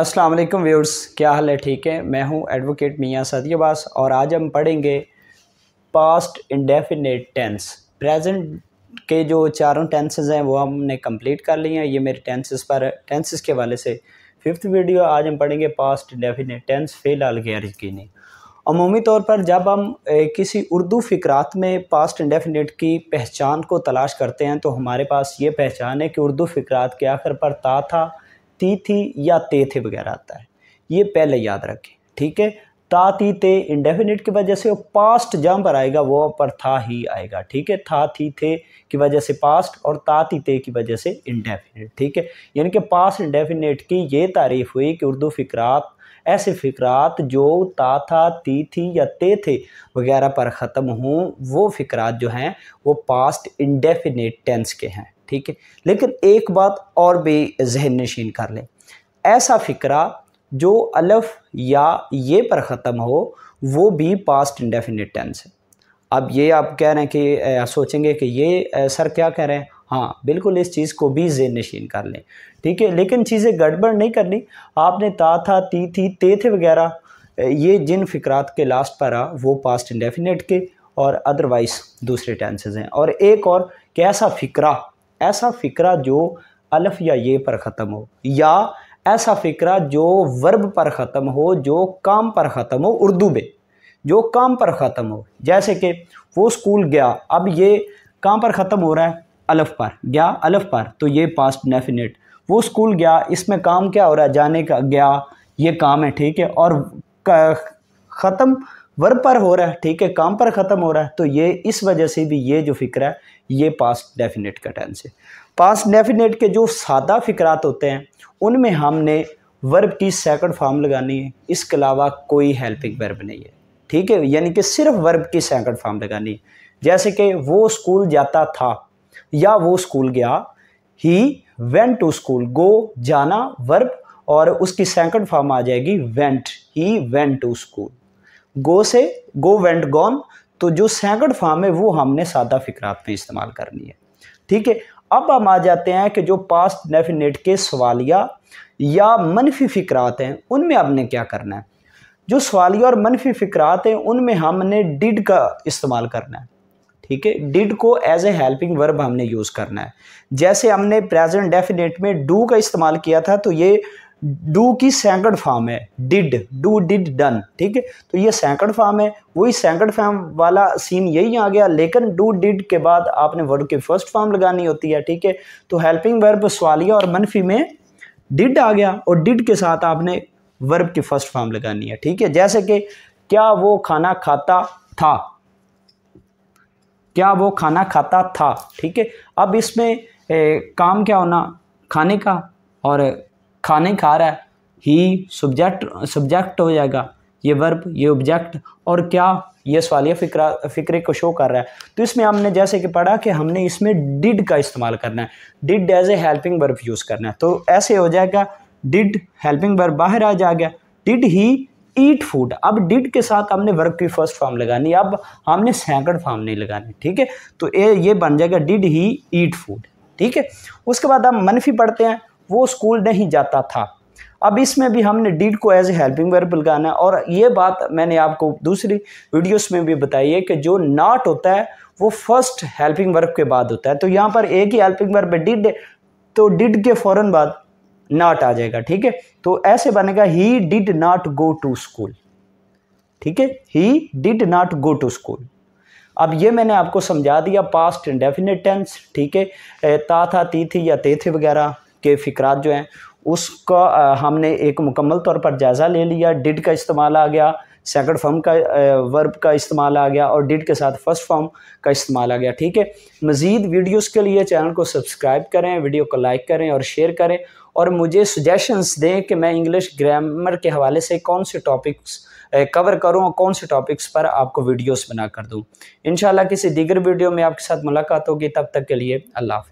अस्सलाम वालेकुम व्यूअर्स क्या हाल है ठीक है मैं हूं एडवोकेट मियां सदियाबास और आज हम पढ़ेंगे पास्ट इंडेफिनेट टेंस प्रेजेंट के जो चारों टेंसेस हैं वो हमने कंप्लीट कर लिए हैं ये मेरे टेंसेस पर टेंसेस के हवाले से फिफ्थ वीडियो आज हम पढ़ेंगे पास्ट इंडेफिनेट टेंस फ़िलहाल गैर यकीनी अमूमी तौर पर जब हम किसी उर्दू फ़िक्रात में पास्ट इंडेफिनेट की पहचान को तलाश करते हैं तो हमारे पास ये पहचान है कि उर्दू फ़िक्रात के आखिर पर ता था ती थी या ते थे वगैरह आता है ये पहले याद रखें ठीक है ता ती ते इंडेफिनिट की वजह से वो पास्ट जहाँ पर आएगा वो पर था ही आएगा ठीक है था थी थे की वजह से पास्ट और ता ती ते की वजह से इंडेफिनिट ठीक है यानी कि पास्ट इंडेफिनिट की ये तारीफ हुई कि उर्दू फ़िक्रात ऐसे फ़िक्रात जो ता था ती थी या ते थे वगैरह पर ख़त्म हों वो फ़िक्रात जो हैं वो पास्ट इंडेफिनेट टेंस के हैं ठीक है लेकिन एक बात और भी जहन नशीन कर लें ऐसा फ़िक्रा जो अलफ या ये पर ख़त्म हो वो भी पास्ट इंडेफिनिट टेंस है अब ये आप कह रहे हैं कि आ, सोचेंगे कि ये आ, सर क्या कह रहे हैं हाँ बिल्कुल इस चीज़ को भी जेन नशीन कर लें ठीक है लेकिन चीज़ें गड़बड़ नहीं करनी आपने ता था ती थी ते थे वगैरह ये जिन फ़िक्रात के लास्ट पर आ वो पास्ट इंडेफिनेट के और अदरवाइज़ दूसरे टेंसेज हैं और एक और कैसा फ़िक्रा ऐसा फ़िक्रा जो अलफ या ये पर ख़त्म हो या ऐसा फ़िक्रा जो वर्ब पर ख़त्म हो जो काम पर ख़त्म हो उर्दू में जो काम पर ख़त्म हो जैसे कि वो स्कूल गया अब ये काम पर ख़त्म हो रहा है अलफ पर गया अलफ पर तो ये पास्ट डेफिनेट वो स्कूल गया इसमें काम क्या हो रहा है जाने का गया ये काम है ठीक है और ख़त्म वर्ब पर हो रहा है ठीक है काम पर ख़त्म हो रहा है तो ये इस वजह से भी ये जो फ़िक्र है ये पास्ट डेफिनेट का टेंस है पास्ट डेफिनेट के जो सादा फ़िक्रात होते हैं उनमें हमने वर्ब की सेकंड फॉर्म लगानी है इसके अलावा कोई हेल्पिंग वर्ब नहीं है ठीक है यानी कि सिर्फ वर्ब की सेकंड फॉर्म लगानी है जैसे कि वो स्कूल जाता था या वो स्कूल गया he went to school go जाना वर्ब और उसकी सेकंड फॉर्म आ जाएगी went he went to school go से गो वेंट गॉन तो जो सैकड़ फार्म है वो हमने सादा फिक्रात में इस्तेमाल करनी है ठीक है अब हम आ जाते हैं कि जो पास्ट डेफिनेट के सवालिया या मनफी फ़िक्रात हैं उनमें हमने क्या करना है जो सवालिया और मनफी फ़िक्रात हैं उनमें हमने डिड का इस्तेमाल करना है ठीक है डिड को एज ए हेल्पिंग वर्ब हमने यूज़ करना है जैसे हमने प्रेजेंट डेफिनेट में डू का इस्तेमाल किया था तो ये डू की सैकड़ फॉर्म है डिड डू डिड डन ठीक है तो ये सैकड़ फॉर्म है वही सैकड़ फॉर्म वाला सीन यही आ गया लेकिन डू डिड के बाद आपने वर्ड के फर्स्ट फॉर्म लगानी होती है ठीक है तो हेल्पिंग वर्ब सवालिया और मनफी में डिड आ गया और डिड के साथ आपने वर्ब की फर्स्ट फॉर्म लगानी है ठीक है जैसे कि क्या वो खाना खाता था क्या वो खाना खाता था ठीक है अब इसमें ए, काम क्या होना खाने का और खाने खा रहा है ही सब्जेक्ट सब्जेक्ट हो जाएगा ये वर्ब ये ऑब्जेक्ट और क्या ये सवालिया फिक्रा फिक्रे को शो कर रहा है तो इसमें हमने जैसे कि पढ़ा कि हमने इसमें डिड का इस्तेमाल करना है did as a helping verb use करना है तो ऐसे हो जाएगा डिड हेल्पिंग वर्ब बाहर आ जा गया डिड ही ईट फूड अब डिड के साथ हमने वर्ब की फर्स्ट फॉर्म लगानी अब हमने सेकंड फॉर्म नहीं लगानी ठीक है तो ये ये बन जाएगा डिड ही ईट फूड ठीक है उसके बाद हम मनफी पढ़ते हैं वो स्कूल नहीं जाता था अब इसमें भी हमने डीड को एज ए हेल्पिंग वर्ब लगाना और ये बात मैंने आपको दूसरी वीडियोस में भी बताई है कि जो नॉट होता है वो फर्स्ट हेल्पिंग वर्ब के बाद होता है तो यहाँ पर एक ही हेल्पिंग वर्ब है डिड तो डिड के फौरन बाद नाट आ जाएगा ठीक है तो ऐसे बनेगा he did not go to school ठीक है he did not go to school अब ये मैंने आपको समझा दिया पास्ट इंडेफिनेट टेंस ठीक है ता था ती थी या ते थे वगैरह के फ़िक्रात जो हैं उसका हमने एक मुकम्मल तौर पर जायज़ा ले लिया डिड का इस्तेमाल आ गया सेकंड फॉर्म का वर्ब का इस्तेमाल आ गया और डिड के साथ फर्स्ट फॉर्म का इस्तेमाल आ गया ठीक है मज़ीद वीडियोस के लिए चैनल को सब्सक्राइब करें वीडियो को लाइक करें और शेयर करें और मुझे सुजेशंस दें कि मैं इंग्लिश ग्रामर के हवाले से कौन से टॉपिक्स कवर करूँ और कौन से टॉपिक्स पर आपको वीडियोज़ बना कर दूँ इन किसी दीगर वीडियो में आपके साथ मुलाकात होगी तब तक के लिए अल्लाह